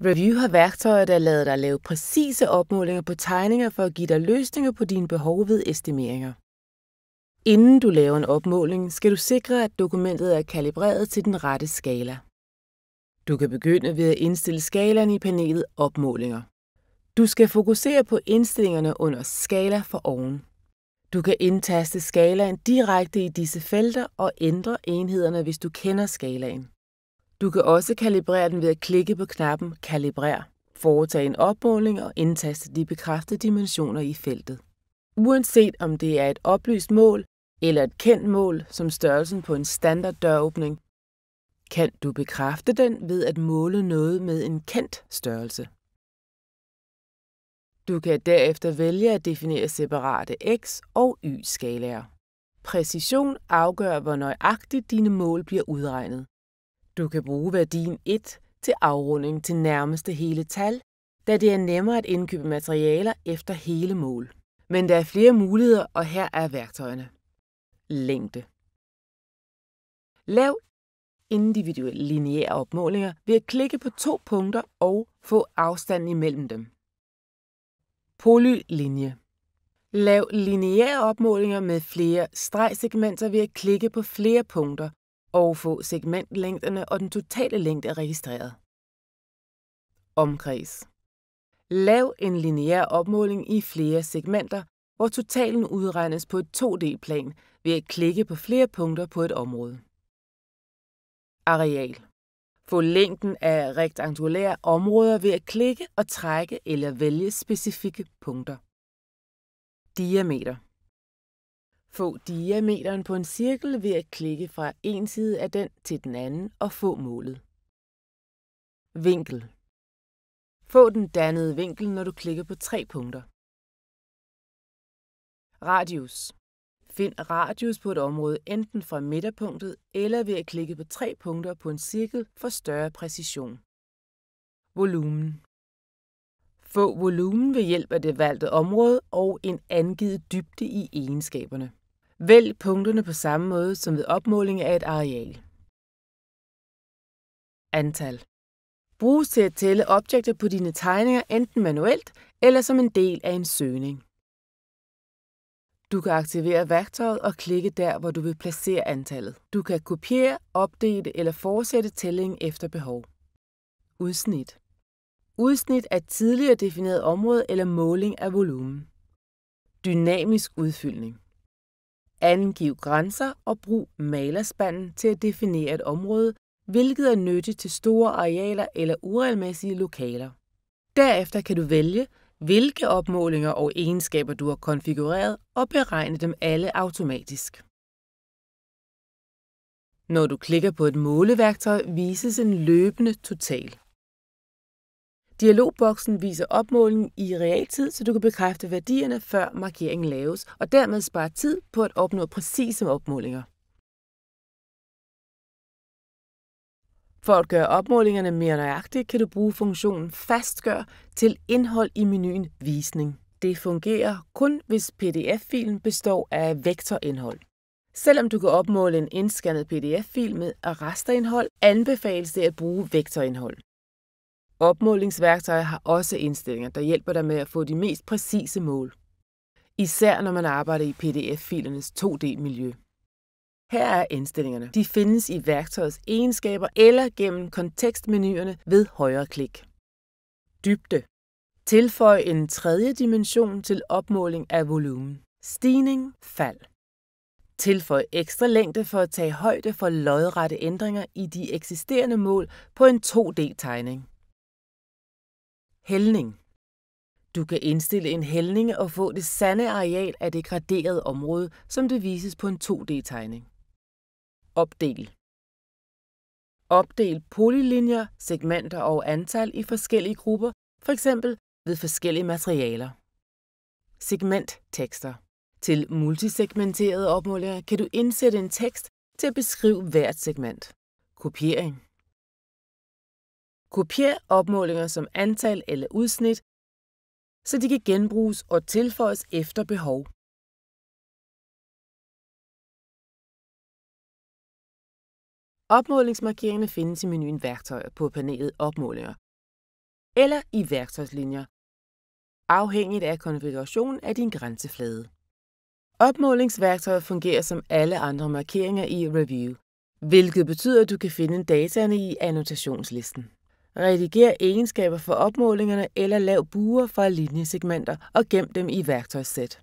Review har værktøjer, der lader dig lave præcise opmålinger på tegninger for at give dig løsninger på dine behov ved estimeringer. Inden du laver en opmåling, skal du sikre, at dokumentet er kalibreret til den rette skala. Du kan begynde ved at indstille skalaen i panelet Opmålinger. Du skal fokusere på indstillingerne under Skala for oven. Du kan indtaste skalaen direkte i disse felter og ændre enhederne, hvis du kender skalaen. Du kan også kalibrere den ved at klikke på knappen Kalibrer, foretage en opmåling og indtaste de bekræftede dimensioner i feltet. Uanset om det er et oplyst mål eller et kendt mål som størrelsen på en standard døråbning, kan du bekræfte den ved at måle noget med en kendt størrelse. Du kan derefter vælge at definere separate x- og y-skalaer. Præcision afgør, hvor nøjagtigt dine mål bliver udregnet. Du kan bruge værdien 1 til afrunding til nærmeste hele tal, da det er nemmere at indkøbe materialer efter hele mål. Men der er flere muligheder, og her er værktøjerne. Længde. Lav individuelle lineære opmålinger ved at klikke på to punkter og få afstanden imellem dem. Polylinje. Lav lineære opmålinger med flere stregsegmenter ved at klikke på flere punkter og få segmentlængderne og den totale længde registreret. Omkreds. Lav en lineær opmåling i flere segmenter, hvor totalen udregnes på et 2D-plan ved at klikke på flere punkter på et område. Areal. Få længden af rektangulære områder ved at klikke og trække eller vælge specifikke punkter. Diameter. Få diameteren på en cirkel ved at klikke fra en side af den til den anden og få målet. Vinkel Få den dannede vinkel, når du klikker på tre punkter. Radius Find radius på et område enten fra midterpunktet eller ved at klikke på tre punkter på en cirkel for større præcision. Volumen Få volumen ved hjælp af det valgte område og en angivet dybde i egenskaberne. Vælg punkterne på samme måde som ved opmåling af et areal. Antal bruges til at tælle objekter på dine tegninger enten manuelt eller som en del af en søgning. Du kan aktivere værktøjet og klikke der, hvor du vil placere antallet. Du kan kopiere, opdele eller fortsætte tællingen efter behov. Udsnit Udsnit er tidligere defineret område eller måling af volumen. Dynamisk udfyldning Angiv grænser og brug malerspanden til at definere et område, hvilket er nyttigt til store arealer eller uregelmæssige lokaler. Derefter kan du vælge, hvilke opmålinger og egenskaber du har konfigureret og beregne dem alle automatisk. Når du klikker på et måleværktøj, vises en løbende total. Dialogboksen viser opmålingen i realtid, så du kan bekræfte værdierne, før markeringen laves, og dermed spare tid på at opnå præcise opmålinger. For at gøre opmålingerne mere nøjagtige, kan du bruge funktionen Fastgør til indhold i menuen Visning. Det fungerer kun, hvis PDF-filen består af vektorindhold. Selvom du kan opmåle en indscannet PDF-fil med arresterindhold, anbefales det at bruge vektorindhold. Opmålingsværktøjer har også indstillinger, der hjælper dig med at få de mest præcise mål. Især når man arbejder i PDF-filernes 2D-miljø. Her er indstillingerne. De findes i værktøjets egenskaber eller gennem kontekstmenuerne ved højre klik. Dybde. Tilføj en tredje dimension til opmåling af volumen. Stigning, fald. Tilføj ekstra længde for at tage højde for lodrette ændringer i de eksisterende mål på en 2D-tegning. Hældning. Du kan indstille en hældning og få det sande areal af det graderede område, som det vises på en 2D-tegning. Opdel. Opdel polylinjer, segmenter og antal i forskellige grupper, f.eks. For ved forskellige materialer. Segmenttekster. Til multisegmenterede opmålinger kan du indsætte en tekst til at beskrive hvert segment. Kopiering. Kopier opmålinger som antal eller udsnit, så de kan genbruges og tilføjes efter behov. Opmålingsmarkeringerne findes i menuen Værktøjer på panelet Opmålinger eller i værktøjslinjer, afhængigt af konfigurationen af din grænseflade. Opmålingsværktøjet fungerer som alle andre markeringer i Review, hvilket betyder, at du kan finde dataene i annotationslisten. Rediger egenskaber for opmålingerne eller lav buer fra linjesegmenter og gem dem i værktøjssæt.